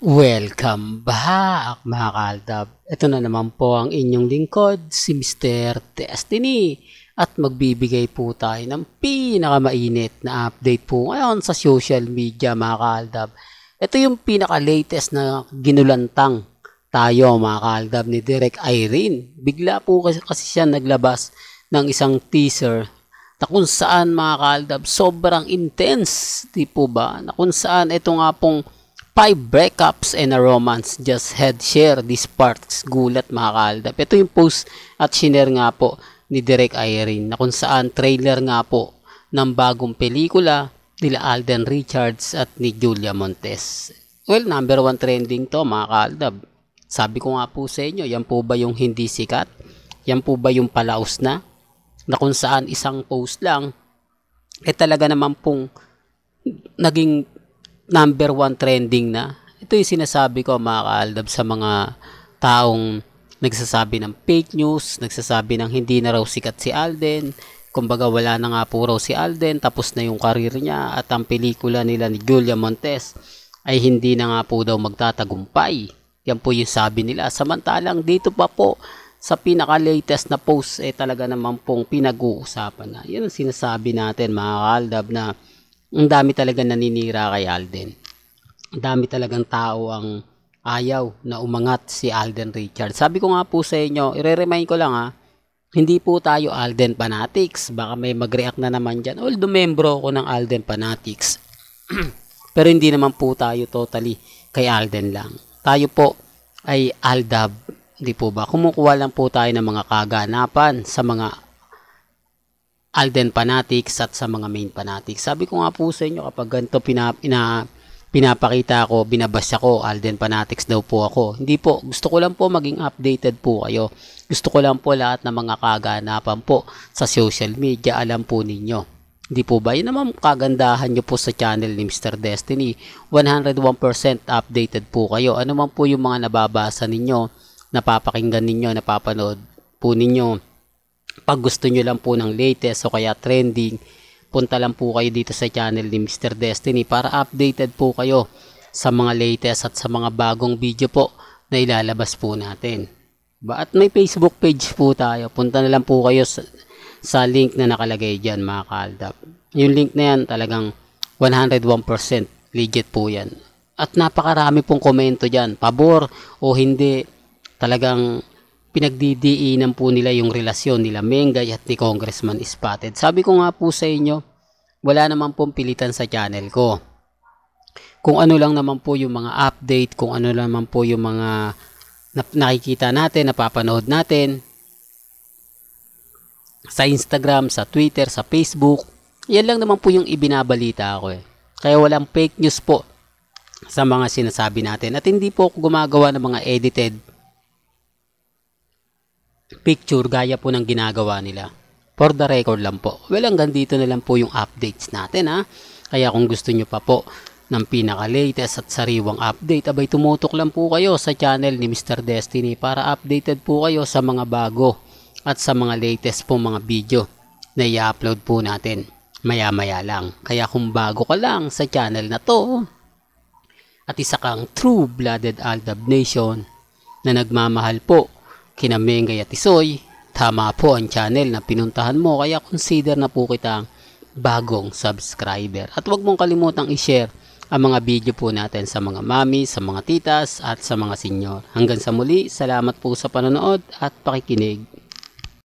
Welcome back mga kaaldab. Ito na naman po ang inyong lingkod, si Mr. Destiny. At magbibigay po tayo ng pinakamainit na update po ngayon sa social media mga kaaldab. Ito yung pinaka-latest na ginulantang tayo mga kaaldab ni Direk Irene. Bigla po kasi, siya naglabas ng isang teaser na kung saan mga kaaldab sobrang intense, di po ba? Na kung saan ito nga pong Five breakups and a romance just head share these parts gulat mga kaaldap ito yung post at share nga po ni Direk Irene na kung saan trailer nga po ng bagong pelikula nila Alden Richards at ni Julia Montes well number 1 trending to mga kaaldab sabi ko nga po sa inyo yan po ba yung hindi sikat yan po ba yung palaos na na kung saan isang post lang eh talaga naman pong naging number one trending na. Ito yung sinasabi ko mga kaaldab sa mga taong nagsasabi ng fake news, nagsasabi ng hindi na raw sikat si Alden, kumbaga wala na nga po raw si Alden, tapos na yung karir niya at ang pelikula nila ni Julia Montes ay hindi na nga po daw magtatagumpay. Yan po yung sabi nila. Samantalang dito pa po sa pinaka-latest na post eh talaga naman pong pinag-uusapan na. Yan ang sinasabi natin mga kaaldab na ang dami talaga naninira kay Alden. Ang dami talagang tao ang ayaw na umangat si Alden Richard. Sabi ko nga po sa inyo, ire-remind ko lang ha, hindi po tayo Alden Fanatics. Baka may mag-react na naman dyan. Although membro ako ng Alden Fanatics. Pero hindi naman po tayo totally kay Alden lang. Tayo po ay Aldab. Hindi po ba? Kumukuha lang po tayo ng mga kaganapan sa mga Alden Fanatics at sa mga main Fanatics. Sabi ko nga po sa inyo kapag ganito pinap, ina, pinapakita ako, binabasa ko, Alden Fanatics daw po ako. Hindi po, gusto ko lang po maging updated po kayo. Gusto ko lang po lahat ng mga kaganapan po sa social media, alam po ninyo. Hindi po ba? Yun naman kagandahan nyo po sa channel ni Mr. Destiny. 101% updated po kayo. Ano man po yung mga nababasa ninyo, napapakinggan ninyo, napapanood po ninyo pag gusto nyo lang po ng latest o kaya trending, punta lang po kayo dito sa channel ni Mr. Destiny para updated po kayo sa mga latest at sa mga bagong video po na ilalabas po natin. Ba at may Facebook page po tayo. Punta na lang po kayo sa, sa link na nakalagay dyan mga kaaldap. Yung link na yan talagang 101% legit po yan. At napakarami pong komento dyan. Pabor o hindi talagang pinagdidiinan e po nila yung relasyon nila Mengay at ni Congressman Spotted. Sabi ko nga po sa inyo, wala naman pong pilitan sa channel ko. Kung ano lang naman po yung mga update, kung ano lang naman po yung mga nakikita natin, napapanood natin sa Instagram, sa Twitter, sa Facebook. Yan lang naman po yung ibinabalita ako eh. Kaya walang fake news po sa mga sinasabi natin. At hindi po ako gumagawa ng mga edited picture gaya po ng ginagawa nila. For the record lang po. Well, hanggang dito na lang po yung updates natin ha. Kaya kung gusto nyo pa po ng pinaka-latest at sariwang update, abay tumutok lang po kayo sa channel ni Mr. Destiny para updated po kayo sa mga bago at sa mga latest po mga video na i-upload po natin maya-maya lang. Kaya kung bago ka lang sa channel na to at isa kang true-blooded Aldab Nation na nagmamahal po Kinamengay at Isoy, tama po ang channel na pinuntahan mo kaya consider na po kitang bagong subscriber. At huwag mong kalimutang i-share ang mga video po natin sa mga mami, sa mga titas at sa mga senior. Hanggang sa muli, salamat po sa panonood at pakikinig.